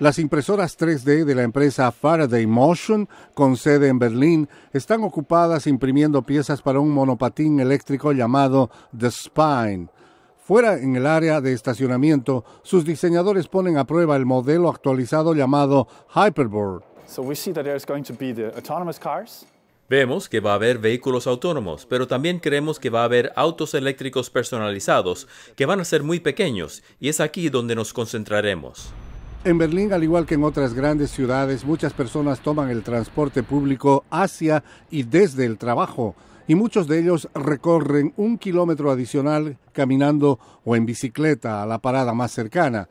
Las impresoras 3D de la empresa Faraday Motion, con sede en Berlín, están ocupadas imprimiendo piezas para un monopatín eléctrico llamado The Spine. Fuera en el área de estacionamiento, sus diseñadores ponen a prueba el modelo actualizado llamado Hyperboard. Vemos que va a haber vehículos autónomos, pero también creemos que va a haber autos eléctricos personalizados que van a ser muy pequeños y es aquí donde nos concentraremos. En Berlín, al igual que en otras grandes ciudades, muchas personas toman el transporte público hacia y desde el trabajo y muchos de ellos recorren un kilómetro adicional caminando o en bicicleta a la parada más cercana.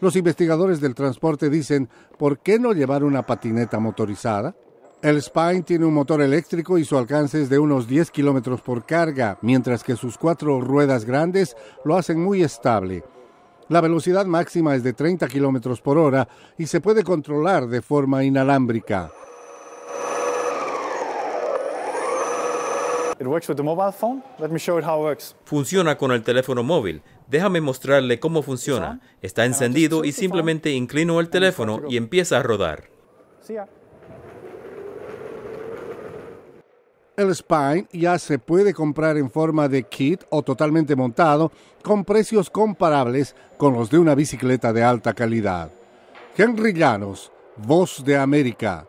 Los investigadores del transporte dicen, ¿por qué no llevar una patineta motorizada? El Spine tiene un motor eléctrico y su alcance es de unos 10 kilómetros por carga, mientras que sus cuatro ruedas grandes lo hacen muy estable. La velocidad máxima es de 30 kilómetros por hora y se puede controlar de forma inalámbrica. Funciona con el teléfono móvil. Déjame mostrarle cómo funciona. Está ah, encendido y simplemente inclino el teléfono y empieza a rodar. El Spine ya se puede comprar en forma de kit o totalmente montado con precios comparables con los de una bicicleta de alta calidad. Henry Llanos, Voz de América.